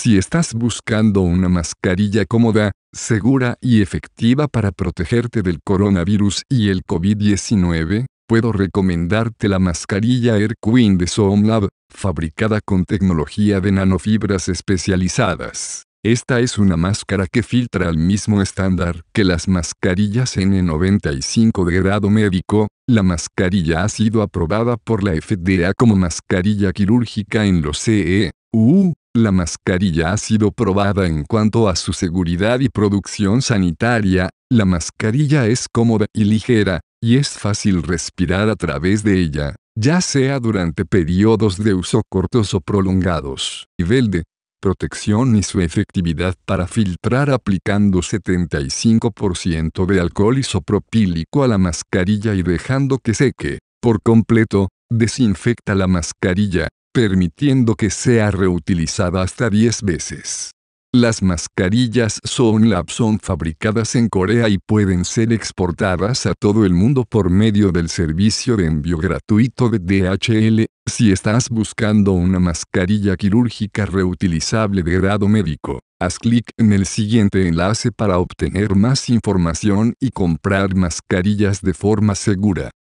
si estás buscando una mascarilla cómoda, segura y efectiva para protegerte del coronavirus y el COVID-19, puedo recomendarte la mascarilla Air Queen de Soomlab, fabricada con tecnología de nanofibras especializadas. Esta es una máscara que filtra al mismo estándar que las mascarillas N95 de grado médico. La mascarilla ha sido aprobada por la FDA como mascarilla quirúrgica en los CE, la mascarilla ha sido probada en cuanto a su seguridad y producción sanitaria, la mascarilla es cómoda y ligera, y es fácil respirar a través de ella, ya sea durante periodos de uso cortos o prolongados. Nivel de protección y su efectividad para filtrar aplicando 75% de alcohol isopropílico a la mascarilla y dejando que seque. Por completo, desinfecta la mascarilla, permitiendo que sea reutilizada hasta 10 veces. Las mascarillas son son fabricadas en Corea y pueden ser exportadas a todo el mundo por medio del servicio de envío gratuito de DHL. Si estás buscando una mascarilla quirúrgica reutilizable de grado médico, haz clic en el siguiente enlace para obtener más información y comprar mascarillas de forma segura.